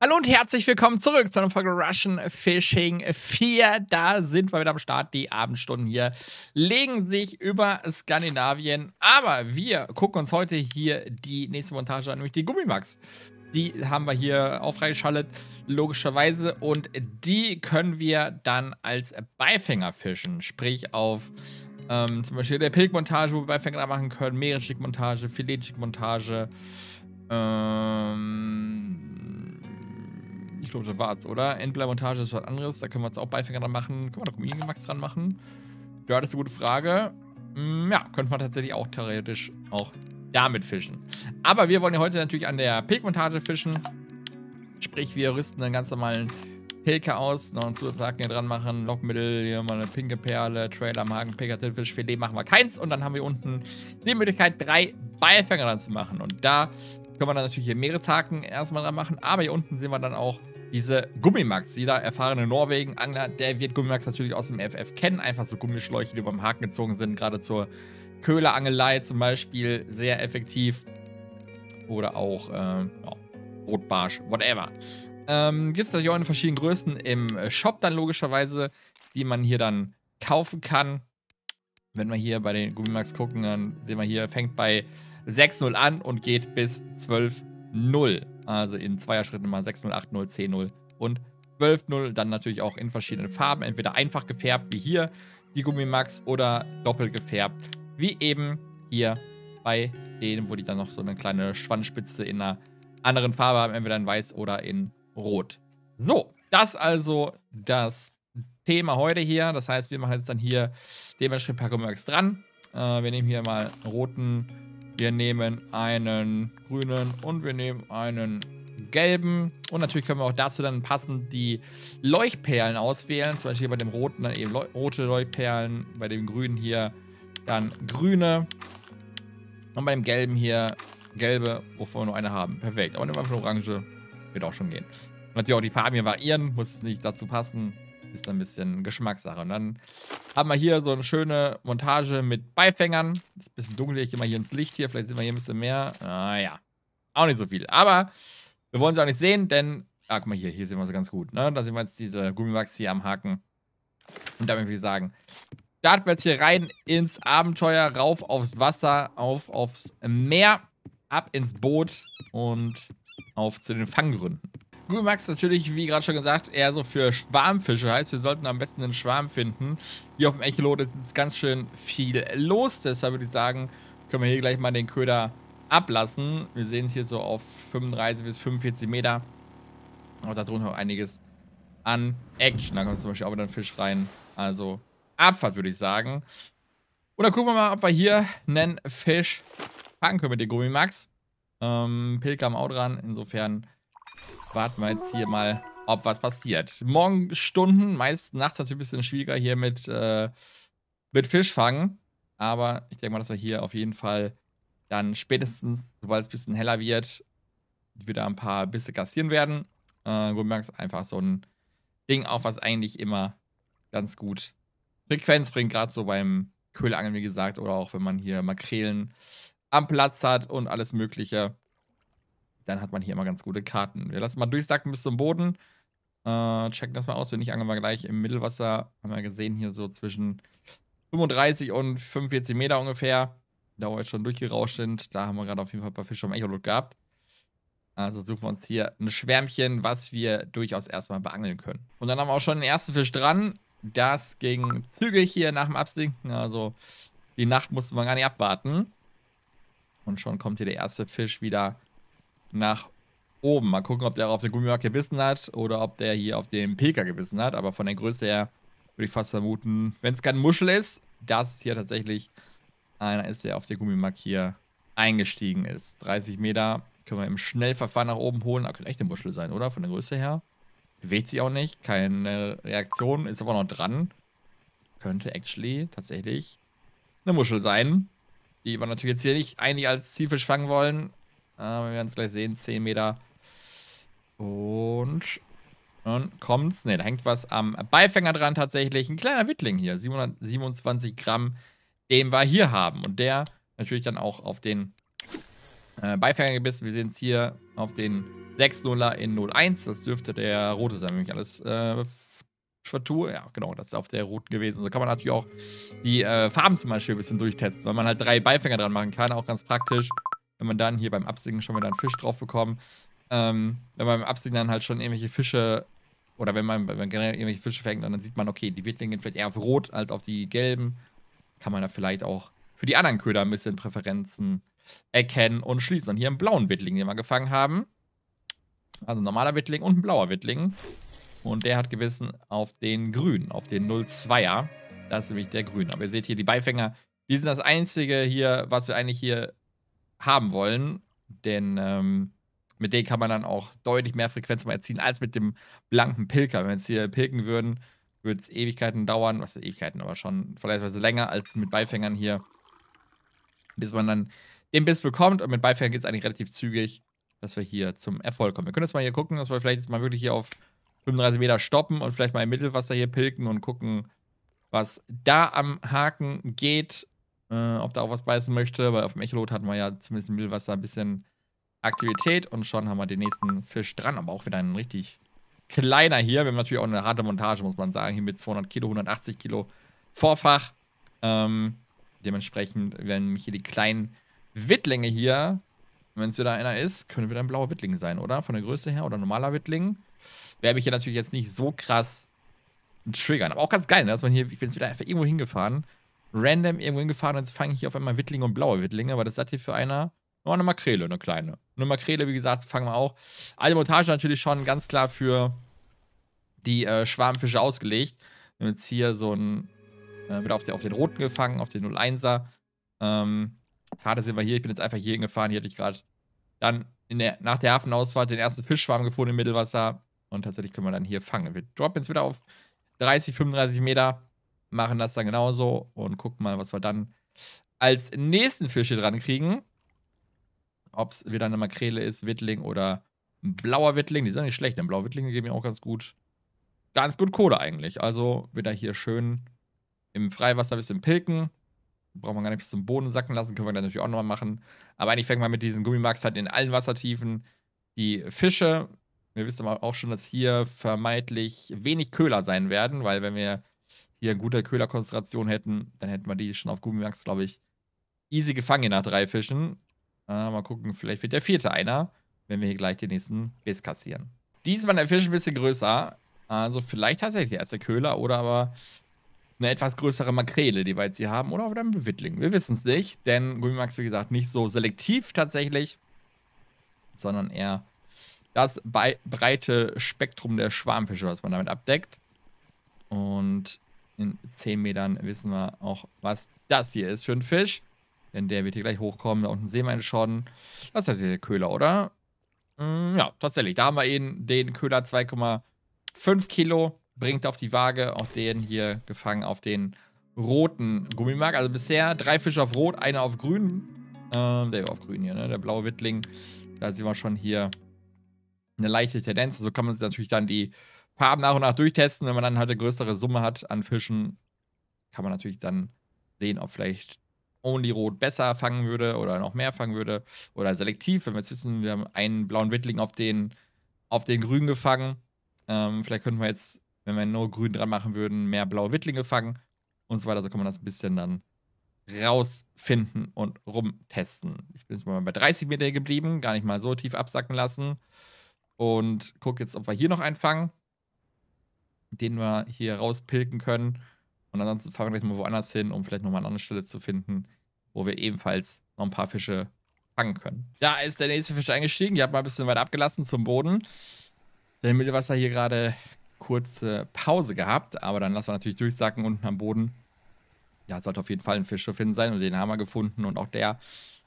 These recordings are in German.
Hallo und herzlich willkommen zurück zu einer Folge Russian Fishing 4. Da sind wir wieder am Start. Die Abendstunden hier legen sich über Skandinavien. Aber wir gucken uns heute hier die nächste Montage an, nämlich die Gummimax. Die haben wir hier auch logischerweise. Und die können wir dann als Beifänger fischen. Sprich auf ähm, zum Beispiel der Pilgmontage, wo wir Beifänger da machen können, Meeresschickmontage, Filettschickmontage. Ähm ich glaube, das war's, oder? Endbleimontage ist was anderes. Da können wir uns auch Beifinger dran machen. Können wir noch Minimax dran machen? Ja, das ist eine gute Frage. Mm, ja, könnte man tatsächlich auch theoretisch auch damit fischen. Aber wir wollen ja heute natürlich an der Pilkmontage fischen. Sprich, wir rüsten einen ganz normalen Pilke aus, noch einen Zusatzhaken hier dran machen, Lockmittel, hier mal eine pinke Perle, Trailer am Haken, Pilkertilfisch, Filet machen wir keins und dann haben wir unten die Möglichkeit, drei Beifänger dran zu machen. Und da können wir dann natürlich hier Meereshaken erstmal dran machen, aber hier unten sehen wir dann auch diese Gummimax. Jeder erfahrene Norwegen-Angler, der wird Gummimax natürlich aus dem FF kennen. Einfach so Gummischläuche, die über beim Haken gezogen sind. Gerade zur Köhlerangelei zum Beispiel sehr effektiv. Oder auch äh, ja, Rotbarsch, whatever. Ähm, Gibt es natürlich auch in verschiedenen Größen im Shop dann logischerweise, die man hier dann kaufen kann. Wenn wir hier bei den Gummimax gucken, dann sehen wir hier, fängt bei 6-0 an und geht bis 12-0. Also in Zweierschritten mal 6-0, 8-0, 10 und 12-0. Dann natürlich auch in verschiedenen Farben. Entweder einfach gefärbt wie hier die Gummimax oder doppelt gefärbt wie eben hier bei denen, wo die dann noch so eine kleine Schwanzspitze in einer anderen Farbe haben. Entweder in weiß oder in rot. So, das also das Thema heute hier. Das heißt, wir machen jetzt dann hier dementsprechend ein paar Gummimax dran. Äh, wir nehmen hier mal einen roten wir nehmen einen grünen und wir nehmen einen gelben. Und natürlich können wir auch dazu dann passend die Leuchtperlen auswählen. Zum Beispiel bei dem roten dann eben Leu rote Leuchtperlen, bei dem grünen hier dann grüne und bei dem gelben hier gelbe, wovon wir nur eine haben. Perfekt. Aber nehmen wir einfach orange. Wird auch schon gehen. Natürlich auch die Farben hier variieren, muss nicht dazu passen. Ist ein bisschen Geschmackssache. Und dann haben wir hier so eine schöne Montage mit Beifängern. Ist ein bisschen dunkel, ich gehe mal hier ins Licht hier. Vielleicht sehen wir hier ein bisschen mehr. Naja, ah, auch nicht so viel. Aber wir wollen sie auch nicht sehen, denn. Ah, guck mal hier, hier sehen wir sie ganz gut. Ne? Da sehen wir jetzt diese Gummiwachs hier am Haken. Und damit würde ich sagen, starten wir jetzt hier rein ins Abenteuer, rauf aufs Wasser, auf aufs Meer, ab ins Boot und auf zu den Fanggründen. Google Max natürlich, wie gerade schon gesagt, eher so für Schwarmfische. Heißt, wir sollten am besten einen Schwarm finden. Hier auf dem Echolot ist ganz schön viel los. Deshalb würde ich sagen, können wir hier gleich mal den Köder ablassen. Wir sehen es hier so auf 35 bis 45 Meter. Und da drunter auch einiges an Action. Da kommt zum Beispiel auch wieder ein Fisch rein. Also Abfahrt, würde ich sagen. Oder gucken wir mal, ob wir hier einen Fisch packen können mit dem Gummimax. Ähm, Pilger am Au dran. Insofern warten wir jetzt hier mal, ob was passiert. Morgenstunden, meist nachts natürlich ein bisschen schwieriger hier mit, äh, mit Fisch Aber ich denke mal, dass wir hier auf jeden Fall dann spätestens, sobald es ein bisschen heller wird, wieder ein paar Bisse kassieren werden. Äh, ist einfach so ein Ding auch was eigentlich immer ganz gut Frequenz bringt, gerade so beim Köhlangeln, wie gesagt, oder auch wenn man hier Makrelen am Platz hat und alles Mögliche dann hat man hier immer ganz gute Karten. Wir lassen mal durchsacken bis zum Boden. Äh, checken das mal aus. Wenn nicht, angeln wir gleich im Mittelwasser. Haben wir gesehen, hier so zwischen 35 und 45 Meter ungefähr. Da wir jetzt schon durchgerauscht sind. Da haben wir gerade auf jeden Fall ein paar Fische vom Echolot gehabt. Also suchen wir uns hier ein Schwärmchen, was wir durchaus erstmal beangeln können. Und dann haben wir auch schon den ersten Fisch dran. Das ging zügig hier nach dem Absinken. Also die Nacht mussten wir gar nicht abwarten. Und schon kommt hier der erste Fisch wieder nach oben. Mal gucken, ob der auf der Gummimarke gebissen hat oder ob der hier auf dem Pilker gebissen hat. Aber von der Größe her würde ich fast vermuten, wenn es keine Muschel ist, dass es hier tatsächlich einer ist, der auf der Gummimark hier eingestiegen ist. 30 Meter können wir im Schnellverfahren nach oben holen. Ah, könnte echt eine Muschel sein, oder? Von der Größe her. Bewegt sich auch nicht, keine Reaktion, ist aber noch dran. Könnte actually tatsächlich eine Muschel sein, die wir natürlich jetzt hier nicht eigentlich als Zielfisch fangen wollen, Ah, wir werden es gleich sehen. 10 Meter. Und. Und kommt's. Ne, da hängt was am Beifänger dran tatsächlich. Ein kleiner Wittling hier. 727 Gramm, den wir hier haben. Und der natürlich dann auch auf den äh, Beifänger gebissen. Wir sehen es hier auf den 6-0er in 01. Das dürfte der rote sein, wenn ich alles äh, vertue. Ja, genau, das ist auf der roten gewesen. So kann man natürlich auch die äh, Farben zum Beispiel ein bisschen durchtesten, weil man halt drei Beifänger dran machen kann. Auch ganz praktisch wenn man dann hier beim Absinken schon wieder einen Fisch drauf bekommt, ähm, wenn man beim Absinken dann halt schon irgendwelche Fische oder wenn man, wenn man generell irgendwelche Fische fängt, dann sieht man, okay, die Wittlinge gehen vielleicht eher auf Rot als auf die Gelben, kann man da vielleicht auch für die anderen Köder ein bisschen Präferenzen erkennen und schließen. Und hier einen blauen Wittling, den wir gefangen haben. Also ein normaler Wittling und ein blauer Wittling. Und der hat gewissen auf den grünen, auf den 02er. Das ist nämlich der grüne. Aber ihr seht hier die Beifänger, die sind das einzige hier, was wir eigentlich hier haben wollen. Denn ähm, mit denen kann man dann auch deutlich mehr Frequenz mal erzielen als mit dem blanken Pilker. Wenn wir jetzt hier pilken würden, würde es Ewigkeiten dauern, was ist Ewigkeiten, aber schon vergleichsweise länger als mit Beifängern hier, bis man dann den Biss bekommt. Und mit Beifängern geht es eigentlich relativ zügig, dass wir hier zum Erfolg kommen. Wir können jetzt mal hier gucken, dass wir vielleicht jetzt mal wirklich hier auf 35 Meter stoppen und vielleicht mal im Mittelwasser hier pilken und gucken, was da am Haken geht äh, ob da auch was beißen möchte, weil auf dem Echolot hatten wir ja zumindest im Müllwasser ein bisschen Aktivität und schon haben wir den nächsten Fisch dran, aber auch wieder einen richtig kleiner hier. Wir haben natürlich auch eine harte Montage, muss man sagen, hier mit 200 Kilo, 180 Kilo Vorfach. Ähm, dementsprechend werden hier die kleinen Wittlinge hier, wenn es wieder einer ist, können wieder ein blauer Wittling sein, oder? Von der Größe her oder normaler Wittling. Wäre mich hier natürlich jetzt nicht so krass triggern. Aber auch ganz geil, ne? dass man hier, ich bin jetzt wieder einfach irgendwo hingefahren random irgendwo hingefahren und jetzt fange ich hier auf einmal Wittlinge und blaue Wittlinge, aber das hat hier für einer nur eine Makrele, eine kleine. Eine Makrele, wie gesagt, fangen wir auch. Alte Montage natürlich schon ganz klar für die äh, Schwarmfische ausgelegt. Wir haben jetzt hier so ein, äh, wieder auf den, auf den roten gefangen, auf den 01er. Ähm, gerade sind wir hier, ich bin jetzt einfach hier hingefahren, hier hatte ich gerade dann der, nach der Hafenausfahrt den ersten Fischschwarm gefunden im Mittelwasser. Und tatsächlich können wir dann hier fangen. Wir droppen jetzt wieder auf 30, 35 Meter machen das dann genauso und gucken mal, was wir dann als nächsten Fische dran kriegen. Ob es wieder eine Makrele ist, Wittling oder ein blauer Wittling. Die sind nicht schlecht, denn blaue Wittlinge geben ja auch ganz gut, ganz gut Kohle eigentlich. Also wieder hier schön im Freiwasser ein bisschen pilken. Brauchen wir gar nicht bis zum Boden sacken lassen, können wir dann natürlich auch nochmal machen. Aber eigentlich fängt man mit diesen Gummimax halt in allen Wassertiefen die Fische. Wir wissen aber auch schon, dass hier vermeintlich wenig Köhler sein werden, weil wenn wir hier eine gute Köhlerkonzentration hätten, dann hätten wir die schon auf Gummimax, glaube ich, easy gefangen nach drei Fischen. Äh, mal gucken, vielleicht wird der vierte einer, wenn wir hier gleich den nächsten Biss kassieren. Diesmal der Fisch ein bisschen größer. Also vielleicht tatsächlich der erste Köhler oder aber eine etwas größere Makrele, die wir jetzt hier haben. Oder auch ein Bewittling. Wir wissen es nicht, denn Gummimax, wie gesagt, nicht so selektiv tatsächlich, sondern eher das breite Spektrum der Schwarmfische, was man damit abdeckt. Und in 10 Metern wissen wir auch, was das hier ist für ein Fisch. Denn der wird hier gleich hochkommen. Da unten sehen wir einen schon. Das ist heißt hier der Köhler, oder? Mm, ja, tatsächlich. Da haben wir ihn, den Köhler 2,5 Kilo. Bringt auf die Waage, Auch den hier gefangen, auf den roten Gummimark. Also bisher drei Fische auf rot, einer auf grün. Ähm, der war auf grün hier, ne? Der blaue Wittling. Da sehen wir schon hier eine leichte Tendenz. So kann man sich natürlich dann die Farben nach und nach durchtesten. Wenn man dann halt eine größere Summe hat an Fischen, kann man natürlich dann sehen, ob vielleicht Only Rot besser fangen würde oder noch mehr fangen würde. Oder selektiv, wenn wir jetzt wissen, wir haben einen blauen Wittling auf den, auf den Grün gefangen. Ähm, vielleicht könnten wir jetzt, wenn wir nur Grün dran machen würden, mehr blaue Wittlinge fangen und so weiter. So kann man das ein bisschen dann rausfinden und rumtesten. Ich bin jetzt mal bei 30 Meter geblieben, gar nicht mal so tief absacken lassen. Und gucke jetzt, ob wir hier noch einen fangen den wir hier rauspilken können. Und ansonsten fahren wir gleich mal woanders hin, um vielleicht nochmal eine andere Stelle zu finden, wo wir ebenfalls noch ein paar Fische fangen können. Da ist der nächste Fisch eingestiegen. Ihr habt mal ein bisschen weiter abgelassen zum Boden. Der Mittelwasser hier gerade kurze Pause gehabt, aber dann lassen wir natürlich durchsacken unten am Boden. Ja, sollte auf jeden Fall ein Fisch zu finden sein und den haben wir gefunden und auch der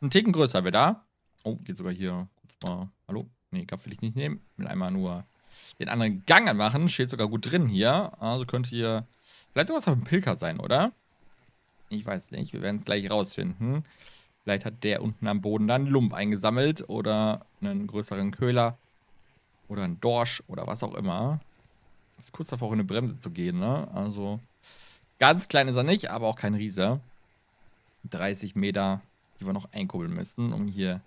ein Ticken größer wird da. Oh, geht sogar hier. Mal. Hallo? Nee, Kopf will ich nicht nehmen. Will einmal nur den anderen Gang anmachen. Steht sogar gut drin hier. Also könnte hier vielleicht sowas auf dem Pilker sein, oder? Ich weiß nicht. Wir werden es gleich rausfinden. Vielleicht hat der unten am Boden dann Lump eingesammelt oder einen größeren Köhler oder einen Dorsch oder was auch immer. Ist kurz davor, in eine Bremse zu gehen, ne? Also ganz klein ist er nicht, aber auch kein Riese. 30 Meter, die wir noch einkurbeln müssen, um hier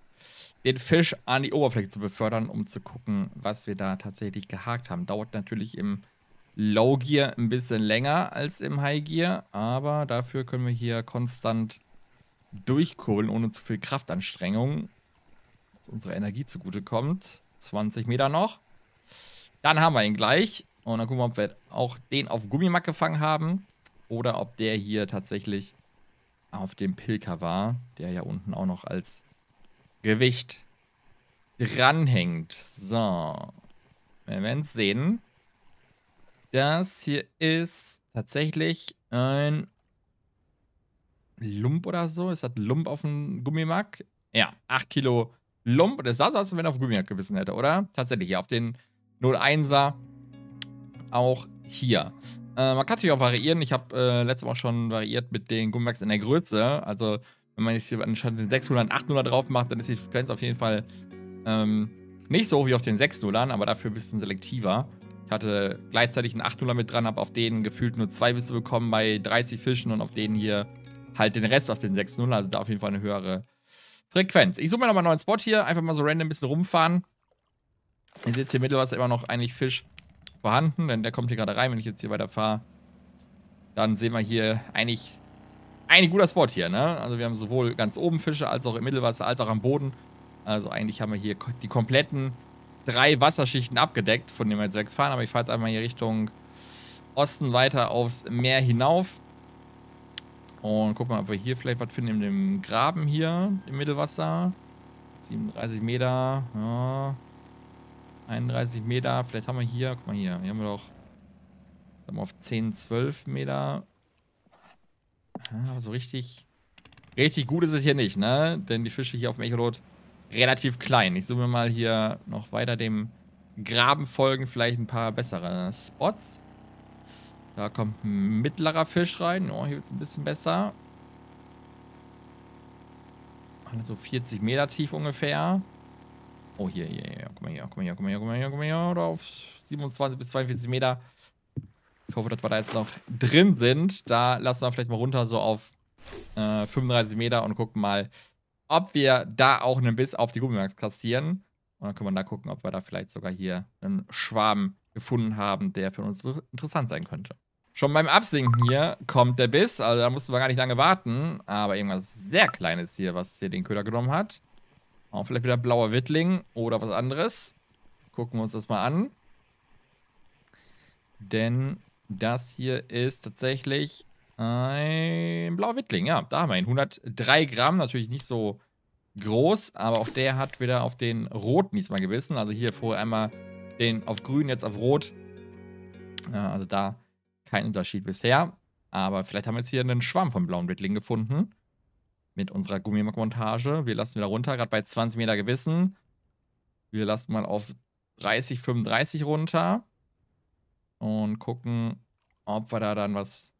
den Fisch an die Oberfläche zu befördern, um zu gucken, was wir da tatsächlich gehakt haben. Dauert natürlich im Low Gear ein bisschen länger als im High Gear, aber dafür können wir hier konstant durchkurbeln, ohne zu viel Kraftanstrengung, dass unsere Energie zugutekommt. 20 Meter noch. Dann haben wir ihn gleich. Und dann gucken wir, ob wir auch den auf Gummimack gefangen haben oder ob der hier tatsächlich auf dem Pilker war, der ja unten auch noch als Gewicht dranhängt. So. Wir werden es sehen. Das hier ist tatsächlich ein Lump oder so. Ist das Lump auf dem Gummimack? Ja, 8 Kilo Lump. Und es sah so aus, als wenn er auf Gummimack gebissen hätte, oder? Tatsächlich, hier auf den 01er. Auch hier. Äh, man kann natürlich auch variieren. Ich habe äh, letztes Mal auch schon variiert mit den Gummimacks in der Größe. Also wenn man jetzt anstatt den 6 Nullern 8 Nuller drauf macht, dann ist die Frequenz auf jeden Fall ähm, nicht so hoch wie auf den 6 Nullern, aber dafür ein bisschen selektiver. Ich hatte gleichzeitig einen 8 Nuller mit dran, habe auf denen gefühlt nur zwei Bisse bekommen bei 30 Fischen und auf denen hier halt den Rest auf den 6 Nuller, also da auf jeden Fall eine höhere Frequenz. Ich suche mir nochmal einen neuen Spot hier, einfach mal so random ein bisschen rumfahren. Ihr seht hier im Mittelwasser immer noch eigentlich Fisch vorhanden, denn der kommt hier gerade rein, wenn ich jetzt hier weiter fahre. Dann sehen wir hier eigentlich eigentlich guter Spot hier, ne? Also wir haben sowohl ganz oben Fische, als auch im Mittelwasser, als auch am Boden. Also eigentlich haben wir hier die kompletten drei Wasserschichten abgedeckt, von denen wir jetzt wegfahren. Aber ich fahre jetzt einmal hier Richtung Osten weiter aufs Meer hinauf. Und gucken mal, ob wir hier vielleicht was finden in dem Graben hier im Mittelwasser. 37 Meter, ja. 31 Meter, vielleicht haben wir hier, guck mal hier, hier haben wir doch auf 10, 12 Meter aber ah, so richtig, richtig gut ist es hier nicht, ne? Denn die Fische hier auf dem Echolot relativ klein. Ich suche mir mal hier noch weiter dem Graben folgen, vielleicht ein paar bessere Spots. Da kommt ein mittlerer Fisch rein. Oh, hier wird es ein bisschen besser. Also 40 Meter tief ungefähr. Oh, hier, hier, hier. Guck mal hier, guck mal hier, guck mal hier, guck mal hier, guck mal hier. Oder auf 27 bis 42 Meter ich hoffe, dass wir da jetzt noch drin sind. Da lassen wir vielleicht mal runter so auf äh, 35 Meter und gucken mal, ob wir da auch einen Biss auf die Gummimax kassieren. Und dann können wir da gucken, ob wir da vielleicht sogar hier einen Schwaben gefunden haben, der für uns interessant sein könnte. Schon beim Absinken hier kommt der Biss, also da mussten wir gar nicht lange warten. Aber irgendwas sehr Kleines hier, was hier den Köder genommen hat. Auch vielleicht wieder blauer Wittling oder was anderes. Gucken wir uns das mal an. Denn das hier ist tatsächlich ein blauer Wittling. Ja, da haben wir ihn. 103 Gramm, natürlich nicht so groß, aber auch der hat wieder auf den roten diesmal gewissen. Also hier vorher einmal den auf grün, jetzt auf rot. Ja, also da kein Unterschied bisher. Aber vielleicht haben wir jetzt hier einen Schwamm vom blauen Wittling gefunden. Mit unserer Gummimontage. Wir lassen wieder runter, gerade bei 20 Meter gewissen. Wir lassen mal auf 30, 35 runter und gucken, ob wir da dann was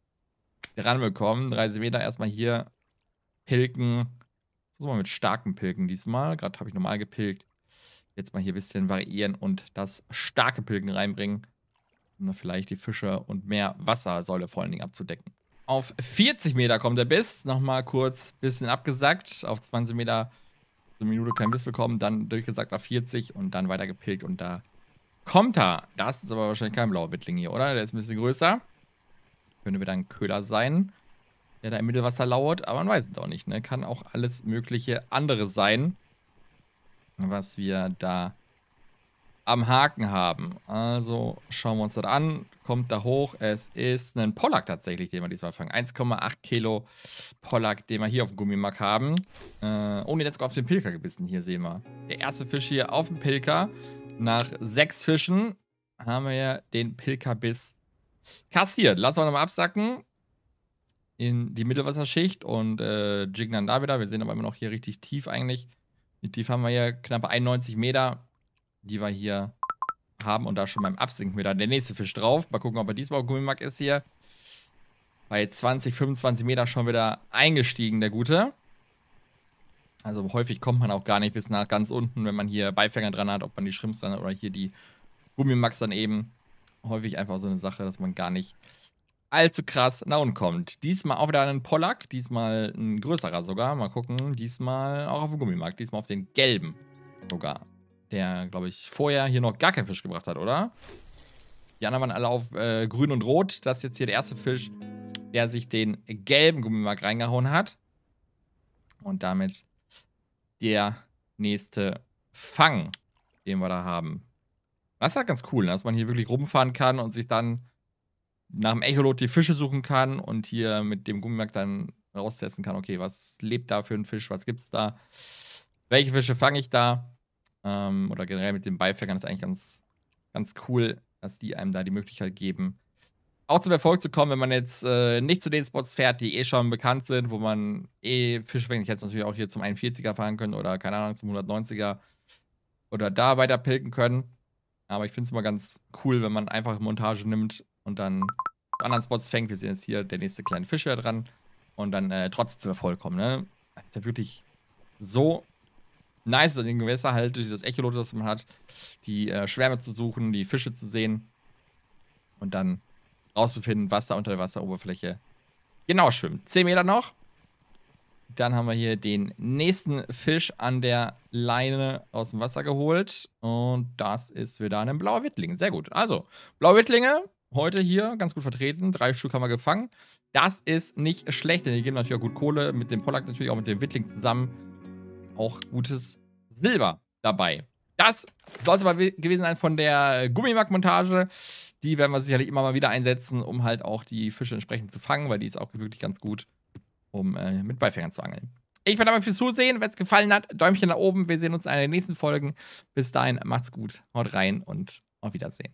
ranbekommen. 30 Meter erstmal hier pilken. Versuchen mal mit starken Pilken diesmal. Gerade habe ich normal gepilkt. Jetzt mal hier ein bisschen variieren und das starke Pilken reinbringen. Um dann vielleicht die Fische und mehr Wassersäule vor allen Dingen abzudecken. Auf 40 Meter kommt der Biss. Nochmal kurz ein bisschen abgesackt. Auf 20 Meter eine Minute kein Biss bekommen. Dann durchgesackt auf 40 und dann weiter gepilkt und da Kommt er? Das ist aber wahrscheinlich kein blauer Bittling hier, oder? Der ist ein bisschen größer. Könnte wieder ein Köhler sein, der da im Mittelwasser lauert. Aber man weiß es auch nicht, ne? Kann auch alles mögliche andere sein, was wir da am Haken haben. Also schauen wir uns das an. Kommt da hoch. Es ist ein Pollack tatsächlich, den wir diesmal fangen. 1,8 Kilo Pollack, den wir hier auf dem Gummimack haben. Äh, ohne jetzt auf den Pilker gebissen. Hier sehen wir. Der erste Fisch hier auf dem Pilker. Nach sechs Fischen haben wir ja den Pilkerbiss kassiert. Lassen wir nochmal absacken in die Mittelwasserschicht und äh, jiggen dann da wieder. Wir sehen aber immer noch hier richtig tief eigentlich. Wie tief haben wir hier? Knapp 91 Meter die wir hier haben. Und da schon beim Absinken wieder der nächste Fisch drauf. Mal gucken, ob er diesmal Gummimack ist hier. Bei 20, 25 Meter schon wieder eingestiegen, der Gute. Also häufig kommt man auch gar nicht bis nach ganz unten, wenn man hier Beifänger dran hat, ob man die Schrimps dran hat oder hier die Gummimax dann eben. Häufig einfach so eine Sache, dass man gar nicht allzu krass nach unten kommt. Diesmal auch wieder einen Pollack, diesmal ein größerer sogar. Mal gucken, diesmal auch auf dem Gummimarkt, diesmal auf den gelben sogar der, glaube ich, vorher hier noch gar keinen Fisch gebracht hat, oder? Die anderen waren alle auf äh, grün und rot. Das ist jetzt hier der erste Fisch, der sich den gelben Gummimark reingehauen hat. Und damit der nächste Fang, den wir da haben. Das ist ja ganz cool, ne? dass man hier wirklich rumfahren kann und sich dann nach dem Echolot die Fische suchen kann und hier mit dem Gummimark dann raustesten kann, okay, was lebt da für ein Fisch, was gibt's da, welche Fische fange ich da ähm, oder generell mit den Beifängern ist eigentlich ganz, ganz cool, dass die einem da die Möglichkeit geben, auch zum Erfolg zu kommen, wenn man jetzt äh, nicht zu den Spots fährt, die eh schon bekannt sind, wo man eh fängt. ich hätte natürlich auch hier zum 41er fahren können oder keine Ahnung, zum 190er oder da weiter pilken können. Aber ich finde es immer ganz cool, wenn man einfach Montage nimmt und dann anderen Spots fängt. Wir sehen jetzt hier, der nächste kleine Fisch wieder dran und dann äh, trotzdem zum Erfolg kommen. Ne? Das ist ja wirklich so nice, in den Gewässer halt durch das Echolot, das man hat, die äh, Schwärme zu suchen, die Fische zu sehen und dann rauszufinden, was da unter der Wasseroberfläche genau schwimmt. 10 Meter noch. Dann haben wir hier den nächsten Fisch an der Leine aus dem Wasser geholt. Und das ist wieder ein blauer Wittling. Sehr gut. Also, blaue Wittlinge heute hier ganz gut vertreten. Drei Stück haben wir gefangen. Das ist nicht schlecht, denn die geben natürlich auch gut Kohle. Mit dem Pollack natürlich auch mit dem Wittling zusammen auch gutes Silber dabei. Das soll es aber gewesen sein von der Gummimark-Montage. Die werden wir sicherlich immer mal wieder einsetzen, um halt auch die Fische entsprechend zu fangen, weil die ist auch wirklich ganz gut, um äh, mit Beifängern zu angeln. Ich bedanke mich fürs Zusehen. Wenn es gefallen hat, Däumchen nach oben. Wir sehen uns in einer der nächsten Folgen. Bis dahin, macht's gut, haut rein und auf Wiedersehen.